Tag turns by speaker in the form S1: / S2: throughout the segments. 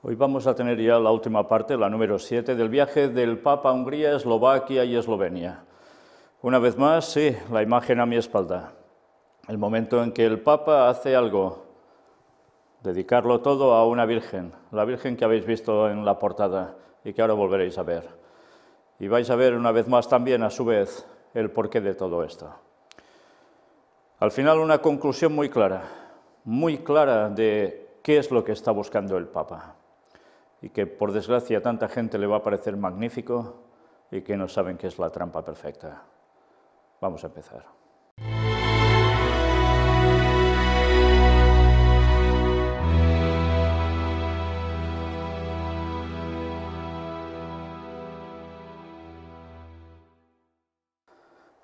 S1: Hoy vamos a tener ya la última parte, la número 7, del viaje del Papa a Hungría, Eslovaquia y Eslovenia. Una vez más, sí, la imagen a mi espalda. El momento en que el Papa hace algo, dedicarlo todo a una Virgen, la Virgen que habéis visto en la portada y que ahora volveréis a ver. Y vais a ver una vez más también, a su vez, el porqué de todo esto. Al final, una conclusión muy clara, muy clara de qué es lo que está buscando el Papa y que por desgracia a tanta gente le va a parecer magnífico y que no saben que es la trampa perfecta. Vamos a empezar.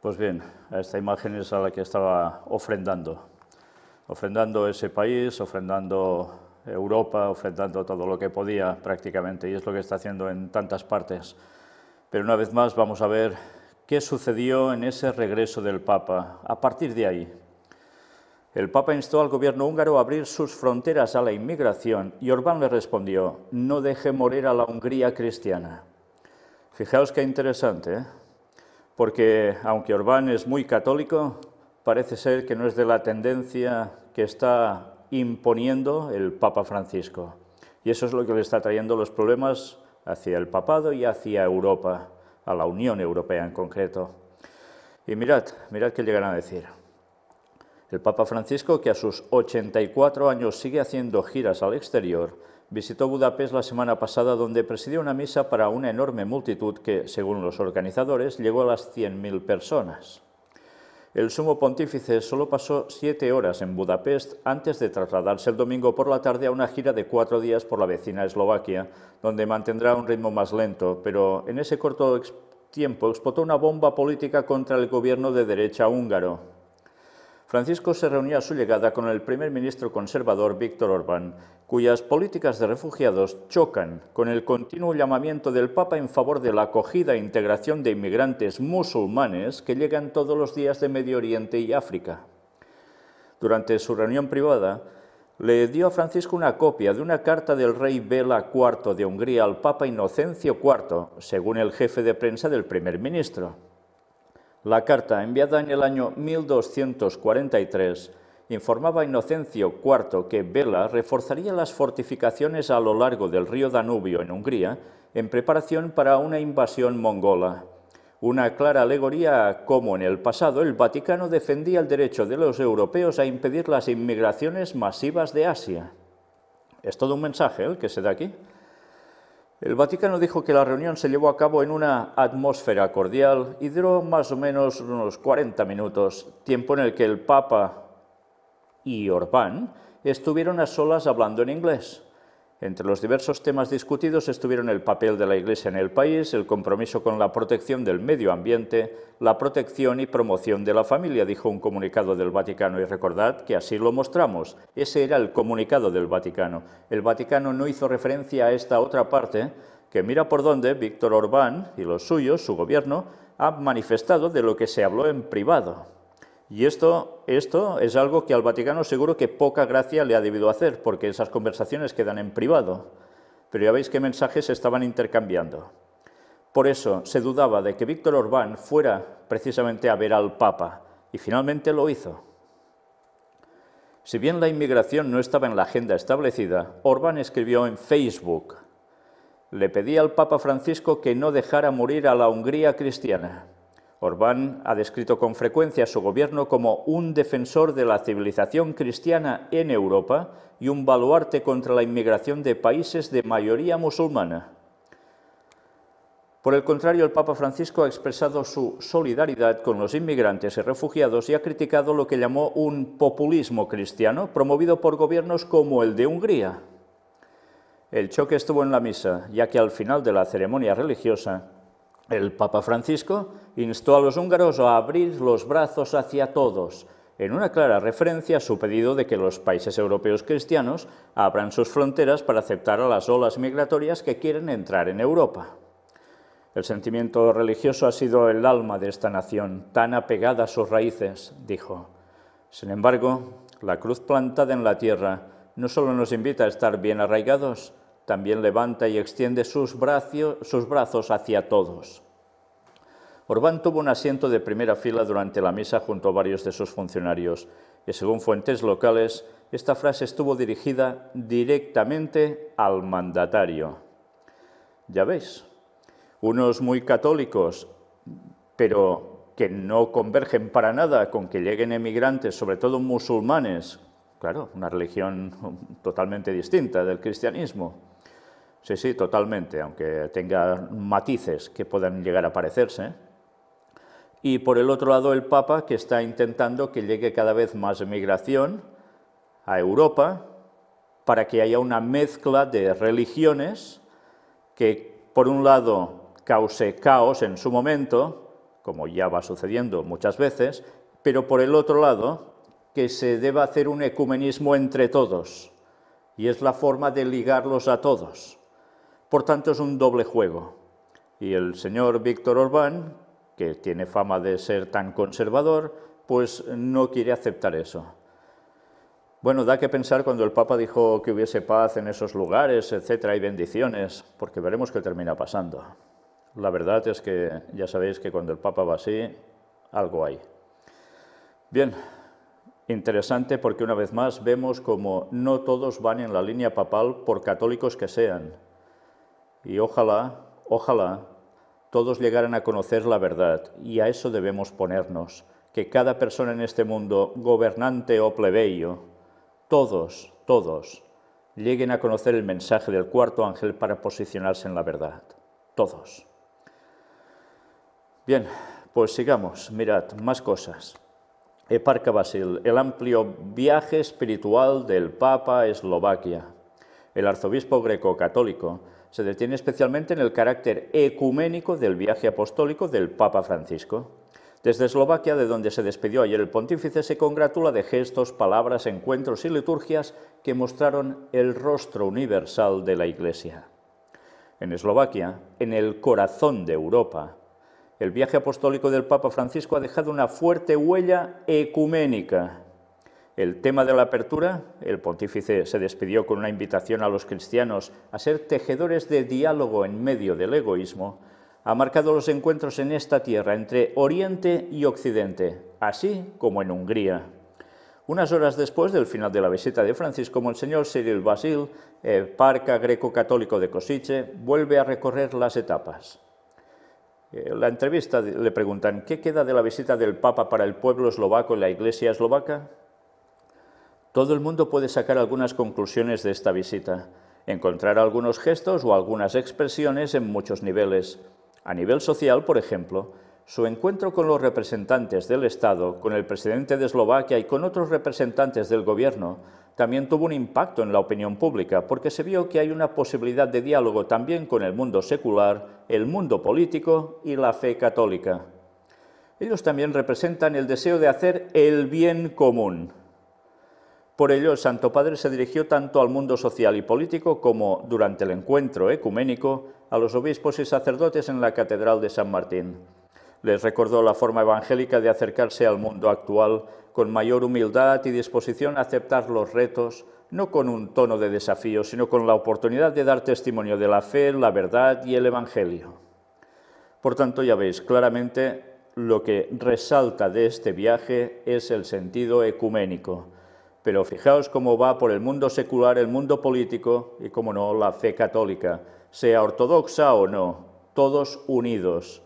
S1: Pues bien, esta imagen es a la que estaba ofrendando. Ofrendando ese país, ofrendando Europa ofertando todo lo que podía prácticamente, y es lo que está haciendo en tantas partes. Pero una vez más vamos a ver qué sucedió en ese regreso del Papa. A partir de ahí, el Papa instó al gobierno húngaro a abrir sus fronteras a la inmigración y Orbán le respondió, no deje morir a la Hungría cristiana. Fijaos qué interesante, ¿eh? porque aunque Orbán es muy católico, parece ser que no es de la tendencia que está imponiendo el Papa Francisco. Y eso es lo que le está trayendo los problemas hacia el papado y hacia Europa, a la Unión Europea en concreto. Y mirad, mirad qué llegan a decir. El Papa Francisco, que a sus 84 años sigue haciendo giras al exterior, visitó Budapest la semana pasada donde presidió una misa para una enorme multitud que, según los organizadores, llegó a las 100.000 personas. El sumo pontífice solo pasó siete horas en Budapest antes de trasladarse el domingo por la tarde a una gira de cuatro días por la vecina Eslovaquia, donde mantendrá un ritmo más lento, pero en ese corto tiempo explotó una bomba política contra el gobierno de derecha húngaro, Francisco se reunió a su llegada con el primer ministro conservador Víctor Orbán, cuyas políticas de refugiados chocan con el continuo llamamiento del Papa en favor de la acogida e integración de inmigrantes musulmanes que llegan todos los días de Medio Oriente y África. Durante su reunión privada, le dio a Francisco una copia de una carta del rey Bela IV de Hungría al Papa Inocencio IV, según el jefe de prensa del primer ministro. La carta, enviada en el año 1243, informaba a Inocencio IV que Vela reforzaría las fortificaciones a lo largo del río Danubio en Hungría en preparación para una invasión mongola. Una clara alegoría a cómo en el pasado el Vaticano defendía el derecho de los europeos a impedir las inmigraciones masivas de Asia. Es todo un mensaje el que se da aquí. El Vaticano dijo que la reunión se llevó a cabo en una atmósfera cordial y duró más o menos unos 40 minutos, tiempo en el que el Papa y Orbán estuvieron a solas hablando en inglés. Entre los diversos temas discutidos estuvieron el papel de la Iglesia en el país, el compromiso con la protección del medio ambiente, la protección y promoción de la familia, dijo un comunicado del Vaticano, y recordad que así lo mostramos. Ese era el comunicado del Vaticano. El Vaticano no hizo referencia a esta otra parte, que mira por dónde Víctor Orbán y los suyos, su gobierno, han manifestado de lo que se habló en privado. Y esto, esto es algo que al Vaticano seguro que poca gracia le ha debido hacer, porque esas conversaciones quedan en privado. Pero ya veis qué mensajes estaban intercambiando. Por eso se dudaba de que Víctor Orbán fuera precisamente a ver al Papa, y finalmente lo hizo. Si bien la inmigración no estaba en la agenda establecida, Orbán escribió en Facebook, le pedí al Papa Francisco que no dejara morir a la Hungría cristiana. Orbán ha descrito con frecuencia a su gobierno como un defensor de la civilización cristiana en Europa y un baluarte contra la inmigración de países de mayoría musulmana. Por el contrario, el Papa Francisco ha expresado su solidaridad con los inmigrantes y refugiados y ha criticado lo que llamó un populismo cristiano promovido por gobiernos como el de Hungría. El choque estuvo en la misa, ya que al final de la ceremonia religiosa el Papa Francisco instó a los húngaros a abrir los brazos hacia todos, en una clara referencia a su pedido de que los países europeos cristianos abran sus fronteras para aceptar a las olas migratorias que quieren entrar en Europa. El sentimiento religioso ha sido el alma de esta nación, tan apegada a sus raíces, dijo. Sin embargo, la cruz plantada en la tierra no solo nos invita a estar bien arraigados, también levanta y extiende sus, brazos hacia todos. Orbán tuvo un asiento de primera fila durante la misa junto a varios de sus funcionarios y según fuentes locales, esta frase estuvo dirigida directamente al mandatario. Ya veis, unos muy católicos, pero que no convergen para nada con que lleguen emigrantes, sobre todo musulmanes, claro, una religión totalmente distinta del cristianismo, Sí, sí, totalmente, aunque tenga matices que puedan llegar a parecerse. Y por el otro lado el Papa, que está intentando que llegue cada vez más migración a Europa para que haya una mezcla de religiones que, por un lado, cause caos en su momento, como ya va sucediendo muchas veces, pero por el otro lado, que se deba hacer un ecumenismo entre todos, y es la forma de ligarlos a todos. Por tanto, es un doble juego. Y el señor Víctor Orbán, que tiene fama de ser tan conservador, pues no quiere aceptar eso. Bueno, da que pensar cuando el Papa dijo que hubiese paz en esos lugares, etcétera, y bendiciones, porque veremos qué termina pasando. La verdad es que ya sabéis que cuando el Papa va así, algo hay. Bien, interesante porque una vez más vemos como no todos van en la línea papal por católicos que sean. Y ojalá, ojalá, todos llegaran a conocer la verdad, y a eso debemos ponernos, que cada persona en este mundo, gobernante o plebeyo, todos, todos, lleguen a conocer el mensaje del cuarto ángel para posicionarse en la verdad. Todos. Bien, pues sigamos. Mirad, más cosas. Eparca Basil, el amplio viaje espiritual del Papa Eslovaquia. El arzobispo greco-católico se detiene especialmente en el carácter ecuménico del viaje apostólico del Papa Francisco. Desde Eslovaquia, de donde se despidió ayer el pontífice, se congratula de gestos, palabras, encuentros y liturgias que mostraron el rostro universal de la Iglesia. En Eslovaquia, en el corazón de Europa, el viaje apostólico del Papa Francisco ha dejado una fuerte huella ecuménica el tema de la apertura, el pontífice se despidió con una invitación a los cristianos a ser tejedores de diálogo en medio del egoísmo, ha marcado los encuentros en esta tierra entre Oriente y Occidente, así como en Hungría. Unas horas después del final de la visita de Francisco, Monseñor Cyril Basil, parca greco-católico de Kosice, vuelve a recorrer las etapas. En eh, la entrevista le preguntan, ¿qué queda de la visita del Papa para el pueblo eslovaco y la Iglesia eslovaca? Todo el mundo puede sacar algunas conclusiones de esta visita, encontrar algunos gestos o algunas expresiones en muchos niveles. A nivel social, por ejemplo, su encuentro con los representantes del Estado, con el presidente de Eslovaquia y con otros representantes del gobierno, también tuvo un impacto en la opinión pública, porque se vio que hay una posibilidad de diálogo también con el mundo secular, el mundo político y la fe católica. Ellos también representan el deseo de hacer el bien común, por ello, el Santo Padre se dirigió tanto al mundo social y político como, durante el encuentro ecuménico, a los obispos y sacerdotes en la Catedral de San Martín. Les recordó la forma evangélica de acercarse al mundo actual con mayor humildad y disposición a aceptar los retos, no con un tono de desafío, sino con la oportunidad de dar testimonio de la fe, la verdad y el Evangelio. Por tanto, ya veis, claramente lo que resalta de este viaje es el sentido ecuménico, pero fijaos cómo va por el mundo secular, el mundo político y, como no, la fe católica, sea ortodoxa o no, todos unidos.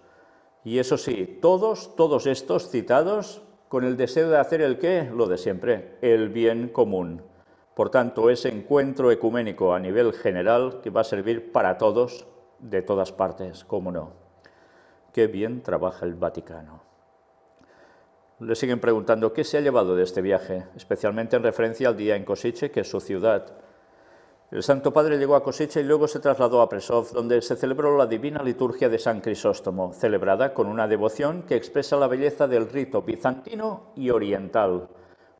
S1: Y eso sí, todos, todos estos citados con el deseo de hacer el qué, lo de siempre, el bien común. Por tanto, ese encuentro ecuménico a nivel general que va a servir para todos, de todas partes, como no. Qué bien trabaja el Vaticano le siguen preguntando qué se ha llevado de este viaje, especialmente en referencia al día en Kosice, que es su ciudad. El Santo Padre llegó a Kosice y luego se trasladó a Presov, donde se celebró la divina liturgia de San Crisóstomo, celebrada con una devoción que expresa la belleza del rito bizantino y oriental.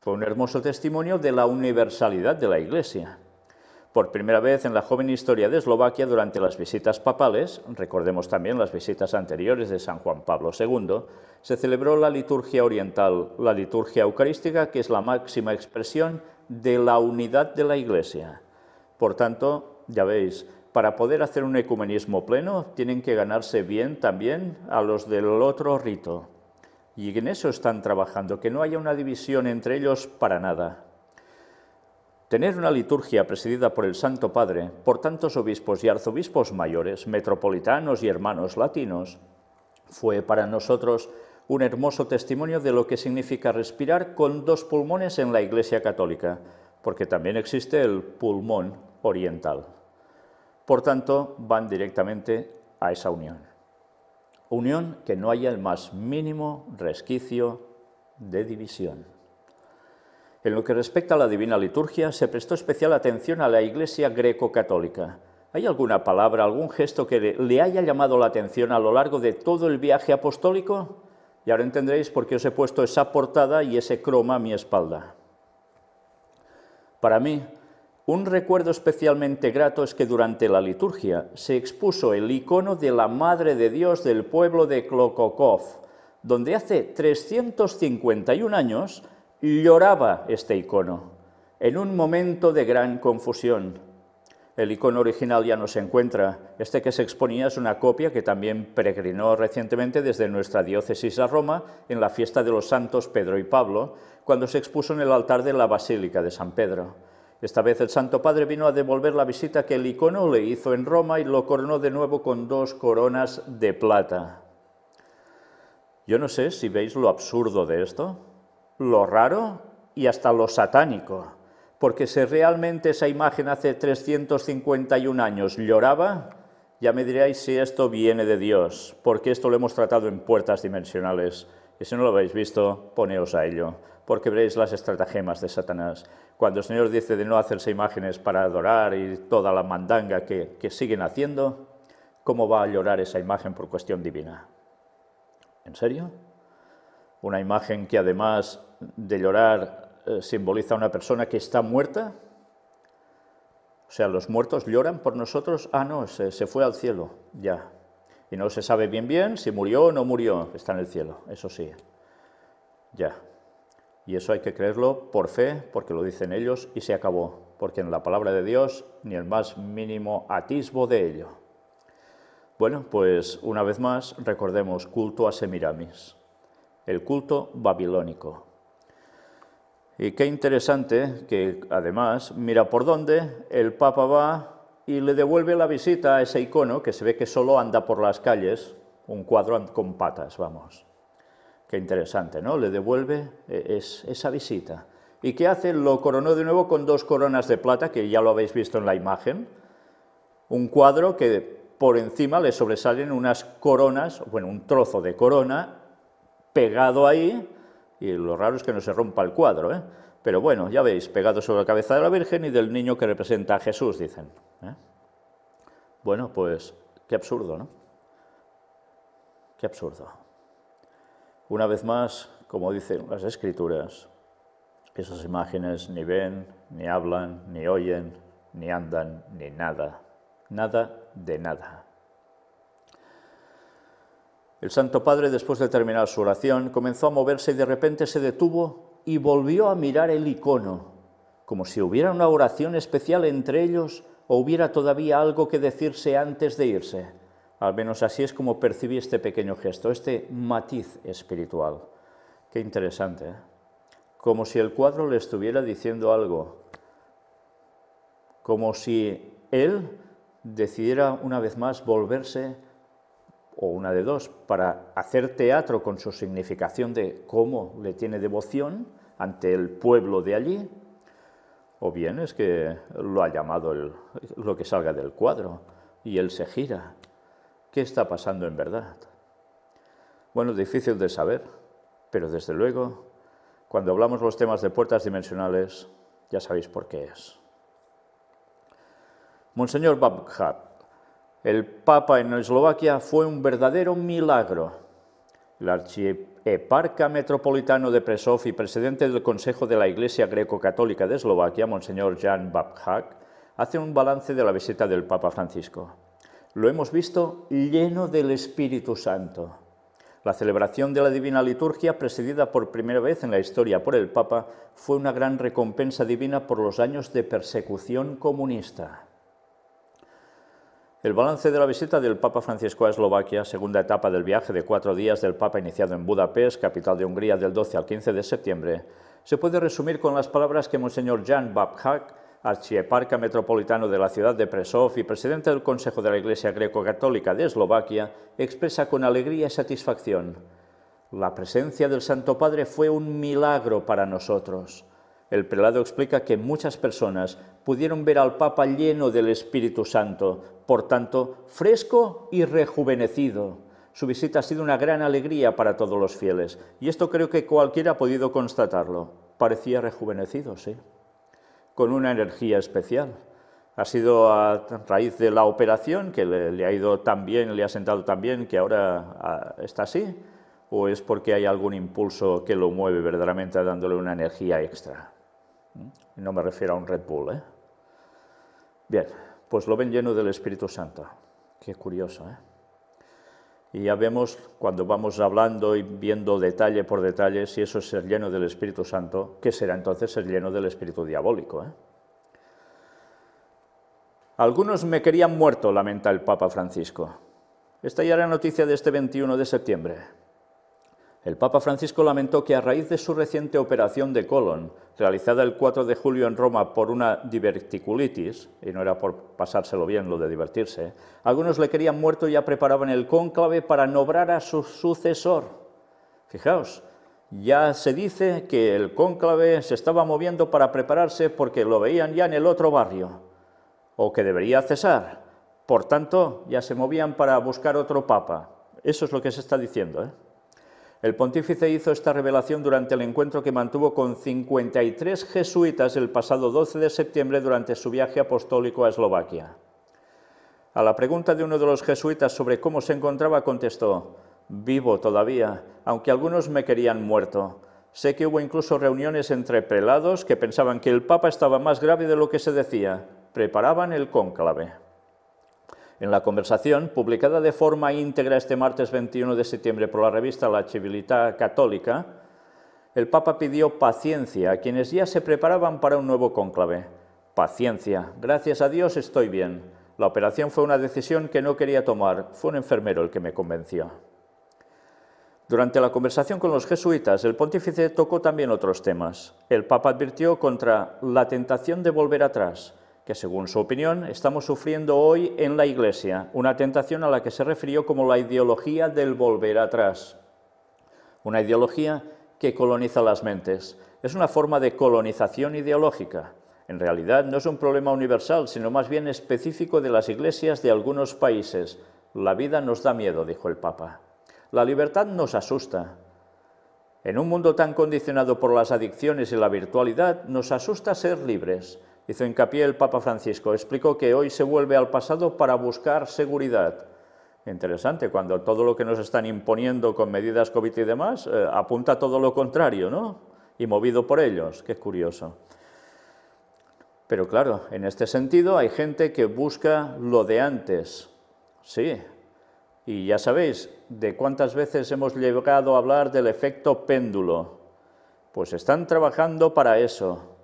S1: Fue un hermoso testimonio de la universalidad de la Iglesia por primera vez en la joven historia de Eslovaquia durante las visitas papales, recordemos también las visitas anteriores de San Juan Pablo II, se celebró la liturgia oriental, la liturgia eucarística, que es la máxima expresión de la unidad de la Iglesia. Por tanto, ya veis, para poder hacer un ecumenismo pleno tienen que ganarse bien también a los del otro rito. Y en eso están trabajando, que no haya una división entre ellos para nada, Tener una liturgia presidida por el Santo Padre, por tantos obispos y arzobispos mayores, metropolitanos y hermanos latinos, fue para nosotros un hermoso testimonio de lo que significa respirar con dos pulmones en la Iglesia Católica, porque también existe el pulmón oriental. Por tanto, van directamente a esa unión. Unión que no haya el más mínimo resquicio de división. En lo que respecta a la Divina Liturgia, se prestó especial atención a la Iglesia greco-católica. ¿Hay alguna palabra, algún gesto que le haya llamado la atención a lo largo de todo el viaje apostólico? Y ahora entendréis por qué os he puesto esa portada y ese croma a mi espalda. Para mí, un recuerdo especialmente grato es que durante la liturgia se expuso el icono de la Madre de Dios del pueblo de Klokokov, donde hace 351 años lloraba este icono en un momento de gran confusión. El icono original ya no se encuentra. Este que se exponía es una copia que también peregrinó recientemente desde nuestra diócesis a Roma en la fiesta de los santos Pedro y Pablo, cuando se expuso en el altar de la Basílica de San Pedro. Esta vez el Santo Padre vino a devolver la visita que el icono le hizo en Roma y lo coronó de nuevo con dos coronas de plata. Yo no sé si veis lo absurdo de esto lo raro y hasta lo satánico, porque si realmente esa imagen hace 351 años lloraba, ya me diréis si esto viene de Dios, porque esto lo hemos tratado en puertas dimensionales, y si no lo habéis visto, poneos a ello, porque veréis las estratagemas de Satanás. Cuando el Señor dice de no hacerse imágenes para adorar y toda la mandanga que, que siguen haciendo, ¿cómo va a llorar esa imagen por cuestión divina? ¿En serio? Una imagen que además de llorar eh, simboliza a una persona que está muerta? O sea, los muertos lloran por nosotros. Ah, no, se, se fue al cielo, ya. Y no se sabe bien bien si murió o no murió. Está en el cielo, eso sí. Ya. Y eso hay que creerlo por fe, porque lo dicen ellos y se acabó. Porque en la palabra de Dios ni el más mínimo atisbo de ello. Bueno, pues una vez más recordemos culto a Semiramis, el culto babilónico, y qué interesante que además, mira por dónde el Papa va y le devuelve la visita a ese icono que se ve que solo anda por las calles, un cuadro con patas, vamos. Qué interesante, ¿no? Le devuelve e, esa visita. ¿Y qué hace? Lo coronó de nuevo con dos coronas de plata, que ya lo habéis visto en la imagen. Un cuadro que por encima le sobresalen unas coronas, bueno, un trozo de corona pegado ahí, y lo raro es que no se rompa el cuadro, ¿eh? Pero bueno, ya veis, pegado sobre la cabeza de la Virgen y del niño que representa a Jesús, dicen. ¿eh? Bueno, pues qué absurdo, ¿no? Qué absurdo. Una vez más, como dicen las escrituras, esas imágenes ni ven, ni hablan, ni oyen, ni andan, ni nada. Nada de nada. El Santo Padre, después de terminar su oración, comenzó a moverse y de repente se detuvo y volvió a mirar el icono, como si hubiera una oración especial entre ellos o hubiera todavía algo que decirse antes de irse. Al menos así es como percibí este pequeño gesto, este matiz espiritual. Qué interesante. ¿eh? Como si el cuadro le estuviera diciendo algo. Como si él decidiera una vez más volverse o una de dos, para hacer teatro con su significación de cómo le tiene devoción ante el pueblo de allí, o bien es que lo ha llamado lo que salga del cuadro y él se gira. ¿Qué está pasando en verdad? Bueno, difícil de saber, pero desde luego, cuando hablamos los temas de puertas dimensionales, ya sabéis por qué es. Monseñor Babcock el Papa en Eslovaquia fue un verdadero milagro. El archieparca metropolitano de Presov y presidente del Consejo de la Iglesia Greco-Católica de Eslovaquia, Monseñor Jan Babhak, hace un balance de la visita del Papa Francisco. Lo hemos visto lleno del Espíritu Santo. La celebración de la Divina Liturgia, presidida por primera vez en la historia por el Papa, fue una gran recompensa divina por los años de persecución comunista. El balance de la visita del Papa Francisco a Eslovaquia, segunda etapa del viaje de cuatro días del Papa iniciado en Budapest, capital de Hungría, del 12 al 15 de septiembre, se puede resumir con las palabras que Monseñor Jan Babchak, archieparca metropolitano de la ciudad de Presov y presidente del Consejo de la Iglesia Greco-Católica de Eslovaquia, expresa con alegría y satisfacción. La presencia del Santo Padre fue un milagro para nosotros. El prelado explica que muchas personas pudieron ver al Papa lleno del Espíritu Santo, por tanto, fresco y rejuvenecido. Su visita ha sido una gran alegría para todos los fieles, y esto creo que cualquiera ha podido constatarlo. Parecía rejuvenecido, sí, con una energía especial. Ha sido a raíz de la operación que le, ha ido tan bien, le ha sentado tan bien, que ahora ah, está así, o es porque hay algún impulso que lo mueve verdaderamente dándole una energía extra. Mm? No me refiero a un Red Bull. ¿eh? Bien, pues lo ven lleno del Espíritu Santo. Qué curioso. ¿eh? Y ya vemos cuando vamos hablando y viendo detalle por detalle si eso es ser lleno del Espíritu Santo, ¿qué será entonces ser lleno del Espíritu Diabólico? ¿eh? Algunos me querían muerto, lamenta el Papa Francisco. Esta ya era noticia de este 21 de septiembre. El Papa Francisco lamentó que a raíz de su reciente operación de colon, realizada el 4 de julio en Roma por una diverticulitis, y no era por pasárselo bien lo de divertirse, algunos le querían muerto y ya preparaban el cónclave para nombrar a su sucesor. Fijaos, ya se dice que el cónclave se estaba moviendo para prepararse porque lo veían ya en el otro barrio, o que debería cesar. Por tanto, ya se movían para buscar otro papa. Eso es lo que se está diciendo. ¿eh? El pontífice hizo esta revelación durante el encuentro que mantuvo con 53 jesuitas el pasado 12 de septiembre durante su viaje apostólico a Eslovaquia. A la pregunta de uno de los jesuitas sobre cómo se encontraba contestó, vivo todavía, aunque algunos me querían muerto. Sé que hubo incluso reuniones entre prelados que pensaban que el Papa estaba más grave de lo que se decía. Preparaban el cónclave en la conversación, publicada de forma íntegra este martes 21 de septiembre por la revista La Civilidad Católica, el Papa pidió paciencia a quienes ya se preparaban para un nuevo cónclave. Paciencia, gracias a Dios estoy bien. La operación fue una decisión que no quería tomar, fue un enfermero el que me convenció. Durante la conversación con los jesuitas, el pontífice tocó también otros temas. El Papa advirtió contra la tentación de volver atrás, que según su opinión estamos sufriendo hoy en la Iglesia, una tentación a la que se refirió como la ideología del volver atrás. Una ideología que coloniza las mentes. Es una forma de colonización ideológica. En realidad no es un problema universal, sino más bien específico de las iglesias de algunos países. La vida nos da miedo, dijo el Papa. La libertad nos asusta. En un mundo tan condicionado por las adicciones y la virtualidad, nos asusta ser libres hizo hincapié el Papa Francisco. Explicó que hoy se vuelve al pasado para buscar seguridad. Interesante, cuando todo lo que nos están imponiendo con medidas COVID y demás eh, apunta todo lo contrario, ¿no? Y movido por ellos, qué curioso. Pero claro, en este sentido hay gente que busca lo de antes, sí. Y ya sabéis de cuántas veces hemos llegado a hablar del efecto péndulo. Pues están trabajando para eso,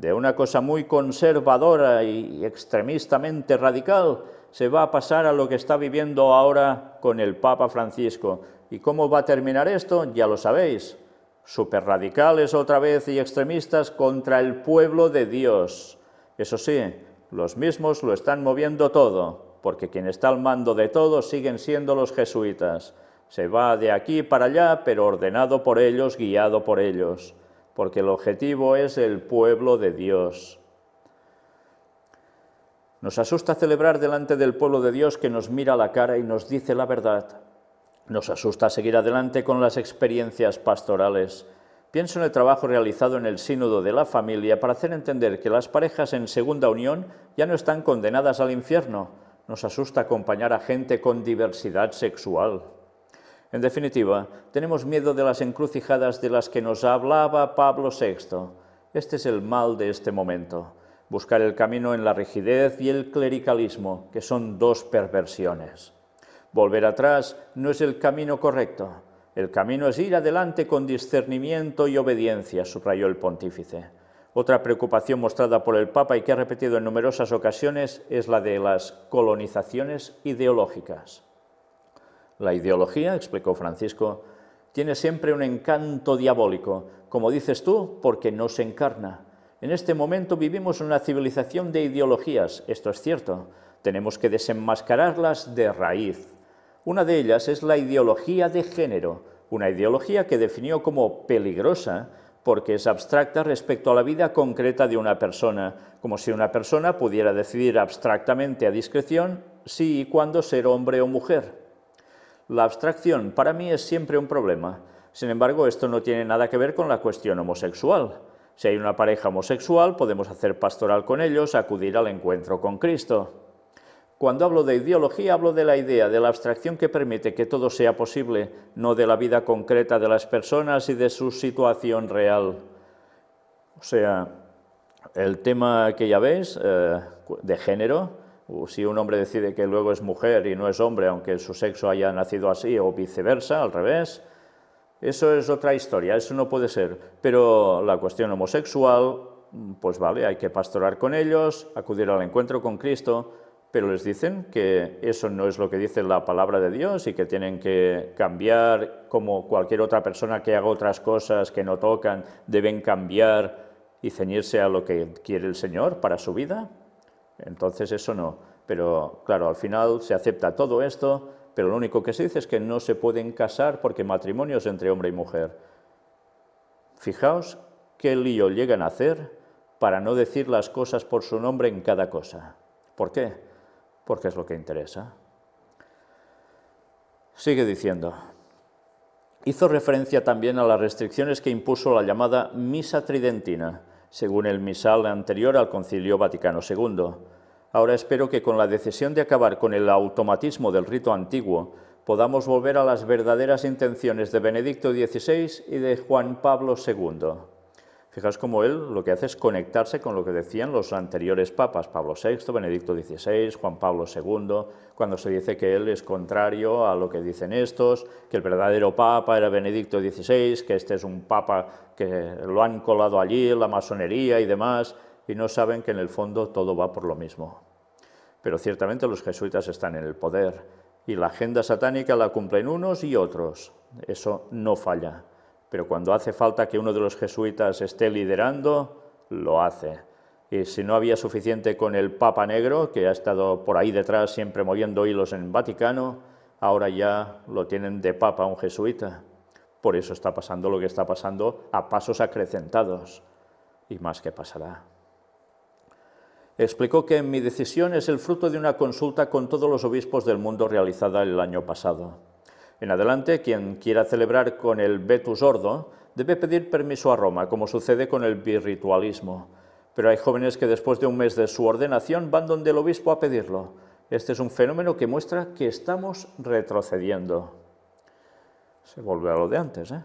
S1: de una cosa muy conservadora y extremistamente radical, se va a pasar a lo que está viviendo ahora con el Papa Francisco. ¿Y cómo va a terminar esto? Ya lo sabéis. Superradicales otra vez y extremistas contra el pueblo de Dios. Eso sí, los mismos lo están moviendo todo, porque quien está al mando de todo siguen siendo los jesuitas. Se va de aquí para allá, pero ordenado por ellos, guiado por ellos porque el objetivo es el pueblo de Dios. Nos asusta celebrar delante del pueblo de Dios que nos mira a la cara y nos dice la verdad. Nos asusta seguir adelante con las experiencias pastorales. Pienso en el trabajo realizado en el Sínodo de la Familia para hacer entender que las parejas en segunda unión ya no están condenadas al infierno. Nos asusta acompañar a gente con diversidad sexual. En definitiva, tenemos miedo de las encrucijadas de las que nos hablaba Pablo VI. Este es el mal de este momento, buscar el camino en la rigidez y el clericalismo, que son dos perversiones. Volver atrás no es el camino correcto. El camino es ir adelante con discernimiento y obediencia, subrayó el pontífice. Otra preocupación mostrada por el Papa y que ha repetido en numerosas ocasiones es la de las colonizaciones ideológicas. La ideología, explicó Francisco, tiene siempre un encanto diabólico, como dices tú, porque no se encarna. En este momento vivimos una civilización de ideologías, esto es cierto. Tenemos que desenmascararlas de raíz. Una de ellas es la ideología de género, una ideología que definió como peligrosa porque es abstracta respecto a la vida concreta de una persona, como si una persona pudiera decidir abstractamente a discreción si y cuándo ser hombre o mujer. La abstracción para mí es siempre un problema. Sin embargo, esto no tiene nada que ver con la cuestión homosexual. Si hay una pareja homosexual, podemos hacer pastoral con ellos, acudir al encuentro con Cristo. Cuando hablo de ideología, hablo de la idea, de la abstracción que permite que todo sea posible, no de la vida concreta de las personas y de su situación real. O sea, el tema que ya veis, eh, de género, si un hombre decide que luego es mujer y no es hombre, aunque su sexo haya nacido así, o viceversa, al revés, eso es otra historia, eso no puede ser. Pero la cuestión homosexual, pues vale, hay que pastorar con ellos, acudir al encuentro con Cristo, pero les dicen que eso no es lo que dice la palabra de Dios y que tienen que cambiar como cualquier otra persona que haga otras cosas que no tocan, deben cambiar y ceñirse a lo que quiere el Señor para su vida. Entonces eso no. Pero claro, al final se acepta todo esto, pero lo único que se dice es que no se pueden casar porque matrimonio es entre hombre y mujer. Fijaos qué lío llegan a hacer para no decir las cosas por su nombre en cada cosa. ¿Por qué? Porque es lo que interesa. Sigue diciendo, hizo referencia también a las restricciones que impuso la llamada Misa Tridentina, según el misal anterior al Concilio Vaticano II. Ahora espero que con la decisión de acabar con el automatismo del rito antiguo podamos volver a las verdaderas intenciones de Benedicto XVI y de Juan Pablo II. Fijaos cómo él lo que hace es conectarse con lo que decían los anteriores papas, Pablo VI, Benedicto XVI, Juan Pablo II, cuando se dice que él es contrario a lo que dicen estos, que el verdadero papa era Benedicto XVI, que este es un papa que lo han colado allí, la masonería y demás, y no saben que en el fondo todo va por lo mismo. Pero ciertamente los jesuitas están en el poder y la agenda satánica la cumplen unos y otros. Eso no falla pero cuando hace falta que uno de los jesuitas esté liderando, lo hace. Y si no había suficiente con el Papa Negro, que ha estado por ahí detrás siempre moviendo hilos en Vaticano, ahora ya lo tienen de Papa un jesuita. Por eso está pasando lo que está pasando a pasos acrecentados. Y más que pasará. Explicó que mi decisión es el fruto de una consulta con todos los obispos del mundo realizada el año pasado. En adelante, quien quiera celebrar con el vetus ordo debe pedir permiso a Roma, como sucede con el birritualismo. Pero hay jóvenes que después de un mes de su ordenación van donde el obispo a pedirlo. Este es un fenómeno que muestra que estamos retrocediendo. Se vuelve a lo de antes, ¿eh?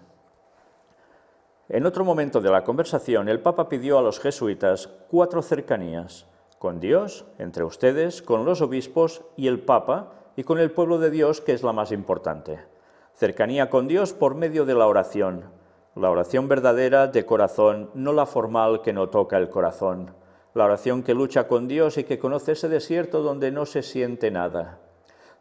S1: En otro momento de la conversación, el Papa pidió a los jesuitas cuatro cercanías, con Dios, entre ustedes, con los obispos y el Papa, y con el pueblo de Dios, que es la más importante. Cercanía con Dios por medio de la oración. La oración verdadera de corazón, no la formal que no toca el corazón. La oración que lucha con Dios y que conoce ese desierto donde no se siente nada.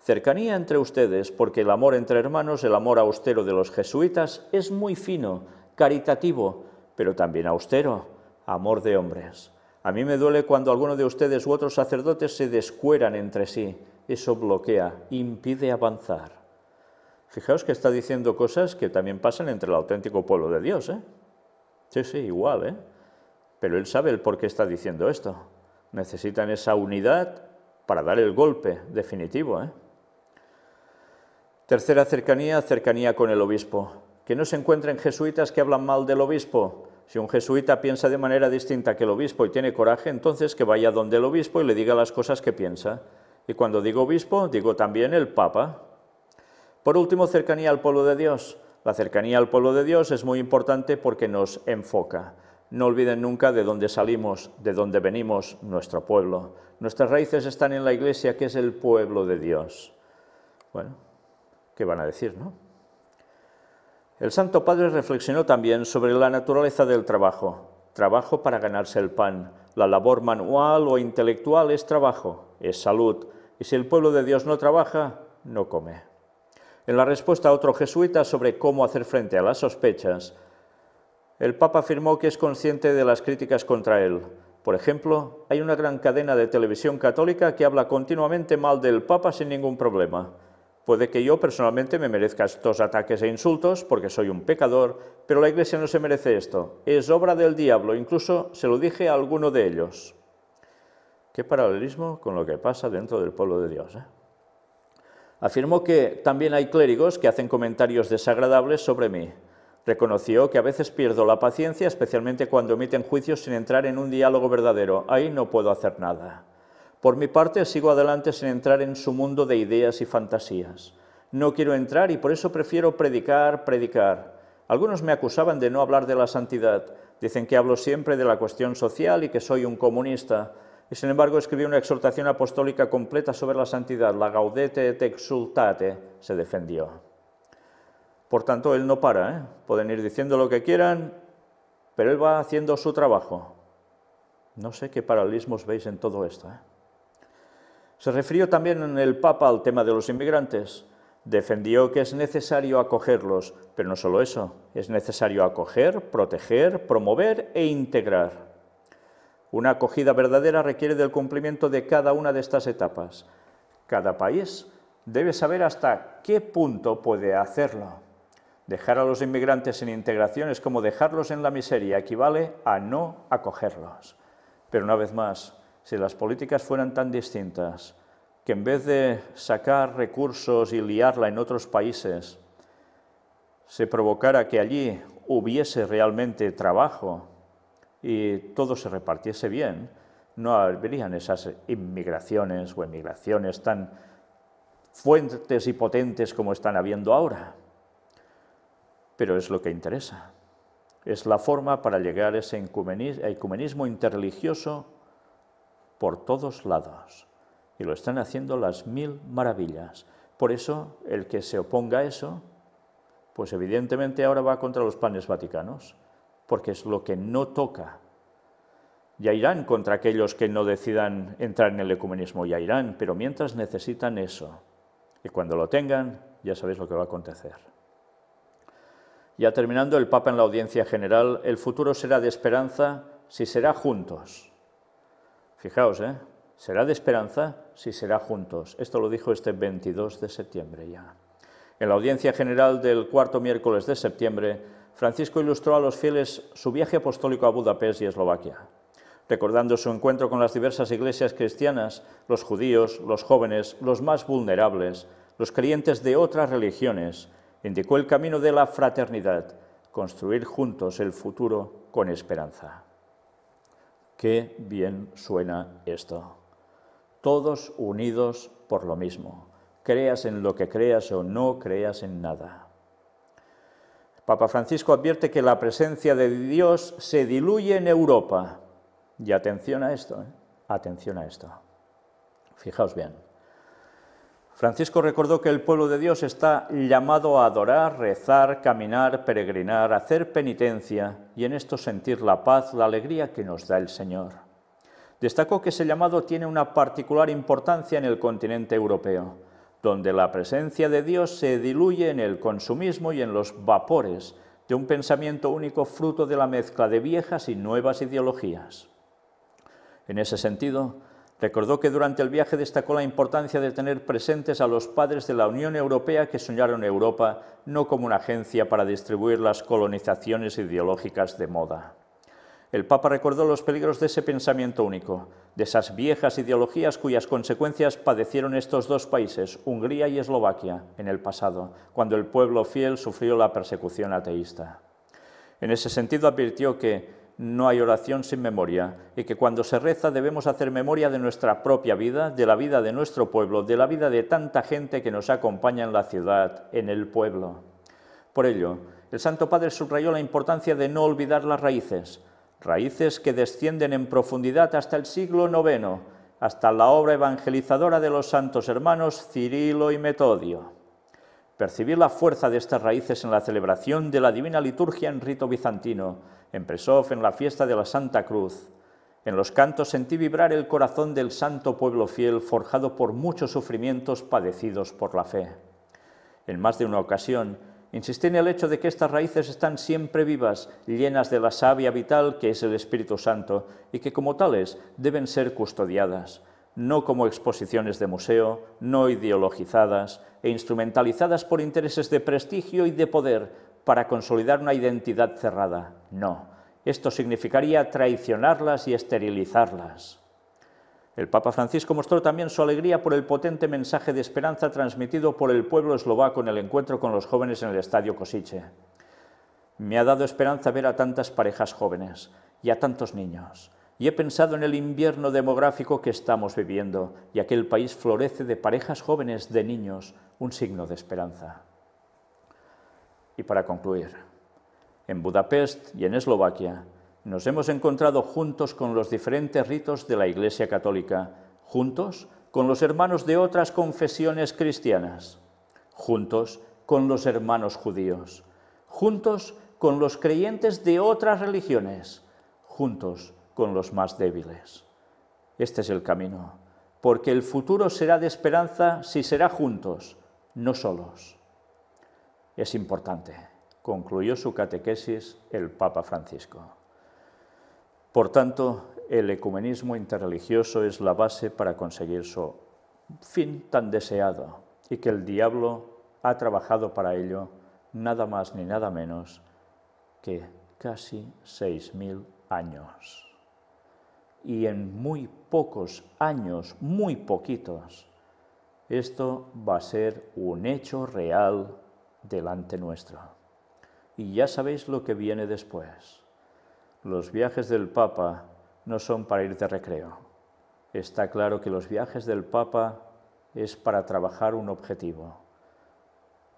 S1: Cercanía entre ustedes, porque el amor entre hermanos, el amor austero de los jesuitas, es muy fino, caritativo, pero también austero, amor de hombres. A mí me duele cuando alguno de ustedes u otros sacerdotes se descueran entre sí, eso bloquea, impide avanzar. Fijaos que está diciendo cosas que también pasan entre el auténtico pueblo de Dios. ¿eh? Sí, sí, igual. ¿eh? Pero él sabe el por qué está diciendo esto. Necesitan esa unidad para dar el golpe definitivo. ¿eh? Tercera cercanía, cercanía con el obispo. Que no se encuentren jesuitas que hablan mal del obispo. Si un jesuita piensa de manera distinta que el obispo y tiene coraje, entonces que vaya donde el obispo y le diga las cosas que piensa. Y cuando digo obispo, digo también el Papa. Por último, cercanía al pueblo de Dios. La cercanía al pueblo de Dios es muy importante porque nos enfoca. No olviden nunca de dónde salimos, de dónde venimos, nuestro pueblo. Nuestras raíces están en la iglesia, que es el pueblo de Dios. Bueno, ¿qué van a decir, no? El Santo Padre reflexionó también sobre la naturaleza del trabajo. Trabajo para ganarse el pan. La labor manual o intelectual es trabajo, es salud, y si el pueblo de Dios no trabaja, no come. En la respuesta a otro jesuita sobre cómo hacer frente a las sospechas, el Papa afirmó que es consciente de las críticas contra él. Por ejemplo, hay una gran cadena de televisión católica que habla continuamente mal del Papa sin ningún problema. Puede que yo personalmente me merezca estos ataques e insultos porque soy un pecador, pero la Iglesia no se merece esto. Es obra del diablo, incluso se lo dije a alguno de ellos. Qué paralelismo con lo que pasa dentro del pueblo de Dios. ¿eh? Afirmó que también hay clérigos que hacen comentarios desagradables sobre mí. Reconoció que a veces pierdo la paciencia, especialmente cuando emiten juicios sin entrar en un diálogo verdadero. Ahí no puedo hacer nada. Por mi parte, sigo adelante sin entrar en su mundo de ideas y fantasías. No quiero entrar y por eso prefiero predicar, predicar. Algunos me acusaban de no hablar de la santidad. Dicen que hablo siempre de la cuestión social y que soy un comunista y sin embargo escribió una exhortación apostólica completa sobre la santidad, la gaudete et exultate, se defendió. Por tanto, él no para, ¿eh? pueden ir diciendo lo que quieran, pero él va haciendo su trabajo. No sé qué paralismos veis en todo esto. ¿eh? Se refirió también en el Papa al tema de los inmigrantes. Defendió que es necesario acogerlos, pero no solo eso, es necesario acoger, proteger, promover e integrar. Una acogida verdadera requiere del cumplimiento de cada una de estas etapas. Cada país debe saber hasta qué punto puede hacerlo. Dejar a los inmigrantes sin integración es como dejarlos en la miseria, equivale a no acogerlos. Pero una vez más, si las políticas fueran tan distintas, que en vez de sacar recursos y liarla en otros países, se provocara que allí hubiese realmente trabajo y todo se repartiese bien, no habrían esas inmigraciones o emigraciones tan fuentes y potentes como están habiendo ahora. Pero es lo que interesa. Es la forma para llegar a ese ecumenismo interreligioso por todos lados. Y lo están haciendo las mil maravillas. Por eso, el que se oponga a eso, pues evidentemente ahora va contra los planes vaticanos porque es lo que no toca. Ya irán contra aquellos que no decidan entrar en el ecumenismo, ya irán, pero mientras necesitan eso, y cuando lo tengan, ya sabéis lo que va a acontecer. Ya terminando, el Papa en la audiencia general, el futuro será de esperanza si será juntos. Fijaos, ¿eh? Será de esperanza si será juntos. Esto lo dijo este 22 de septiembre ya. En la audiencia general del cuarto miércoles de septiembre, Francisco ilustró a los fieles su viaje apostólico a Budapest y Eslovaquia, recordando su encuentro con las diversas iglesias cristianas, los judíos, los jóvenes, los más vulnerables, los creyentes de otras religiones, indicó el camino de la fraternidad, construir juntos el futuro con esperanza. Qué bien suena esto. Todos unidos por lo mismo, creas en lo que creas o no creas en nada. Papa Francisco advierte que la presencia de Dios se diluye en Europa. Y atención a esto, ¿eh? atención a esto. Fijaos bien. Francisco recordó que el pueblo de Dios está llamado a adorar, rezar, caminar, peregrinar, hacer penitencia y en esto sentir la paz, la alegría que nos da el Señor. Destacó que ese llamado tiene una particular importancia en el continente europeo donde la presencia de Dios se diluye en el consumismo y en los vapores de un pensamiento único fruto de la mezcla de viejas y nuevas ideologías. En ese sentido, recordó que durante el viaje destacó la importancia de tener presentes a los padres de la Unión Europea que soñaron Europa no como una agencia para distribuir las colonizaciones ideológicas de moda el Papa recordó los peligros de ese pensamiento único, de esas viejas ideologías cuyas consecuencias padecieron estos dos países, Hungría y Eslovaquia, en el pasado, cuando el pueblo fiel sufrió la persecución ateísta. En ese sentido advirtió que no hay oración sin memoria y que cuando se reza debemos hacer memoria de nuestra propia vida, de la vida de nuestro pueblo, de la vida de tanta gente que nos acompaña en la ciudad, en el pueblo. Por ello, el Santo Padre subrayó la importancia de no olvidar las raíces, raíces que descienden en profundidad hasta el siglo IX, hasta la obra evangelizadora de los santos hermanos Cirilo y Metodio. Percibir la fuerza de estas raíces en la celebración de la Divina Liturgia en rito bizantino, en Presov, en la fiesta de la Santa Cruz. En los cantos sentí vibrar el corazón del santo pueblo fiel, forjado por muchos sufrimientos padecidos por la fe. En más de una ocasión, Insistí en el hecho de que estas raíces están siempre vivas, llenas de la savia vital que es el Espíritu Santo, y que como tales deben ser custodiadas, no como exposiciones de museo, no ideologizadas e instrumentalizadas por intereses de prestigio y de poder para consolidar una identidad cerrada. No, esto significaría traicionarlas y esterilizarlas. El Papa Francisco mostró también su alegría por el potente mensaje de esperanza transmitido por el pueblo eslovaco en el encuentro con los jóvenes en el Estadio Kosice. Me ha dado esperanza ver a tantas parejas jóvenes y a tantos niños, y he pensado en el invierno demográfico que estamos viviendo, y aquel país florece de parejas jóvenes, de niños, un signo de esperanza. Y para concluir, en Budapest y en Eslovaquia nos hemos encontrado juntos con los diferentes ritos de la Iglesia Católica, juntos con los hermanos de otras confesiones cristianas, juntos con los hermanos judíos, juntos con los creyentes de otras religiones, juntos con los más débiles. Este es el camino, porque el futuro será de esperanza si será juntos, no solos. Es importante, concluyó su catequesis el Papa Francisco. Por tanto, el ecumenismo interreligioso es la base para conseguir su fin tan deseado y que el diablo ha trabajado para ello nada más ni nada menos que casi 6.000 años. Y en muy pocos años, muy poquitos, esto va a ser un hecho real delante nuestro. Y ya sabéis lo que viene después los viajes del Papa no son para ir de recreo. Está claro que los viajes del Papa es para trabajar un objetivo,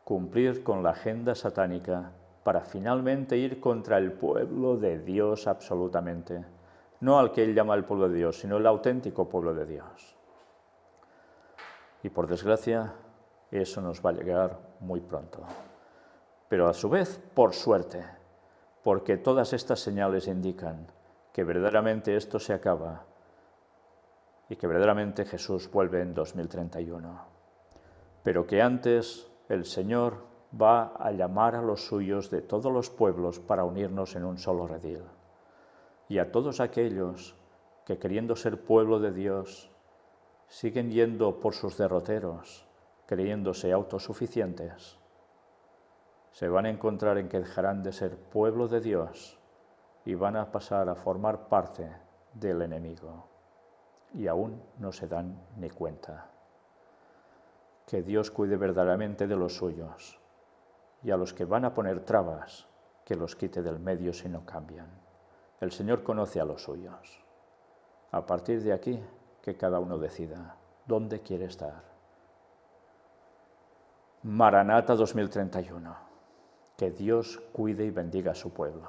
S1: cumplir con la agenda satánica para finalmente ir contra el pueblo de Dios absolutamente, no al que él llama el pueblo de Dios, sino el auténtico pueblo de Dios. Y por desgracia, eso nos va a llegar muy pronto. Pero a su vez, por suerte, porque todas estas señales indican que verdaderamente esto se acaba y que verdaderamente Jesús vuelve en 2031. Pero que antes el Señor va a llamar a los suyos de todos los pueblos para unirnos en un solo redil. Y a todos aquellos que queriendo ser pueblo de Dios, siguen yendo por sus derroteros, creyéndose autosuficientes, se van a encontrar en que dejarán de ser pueblo de Dios y van a pasar a formar parte del enemigo. Y aún no se dan ni cuenta. Que Dios cuide verdaderamente de los suyos y a los que van a poner trabas, que los quite del medio si no cambian. El Señor conoce a los suyos. A partir de aquí, que cada uno decida dónde quiere estar. Maranata 2031. Que Dios cuide y bendiga a su pueblo.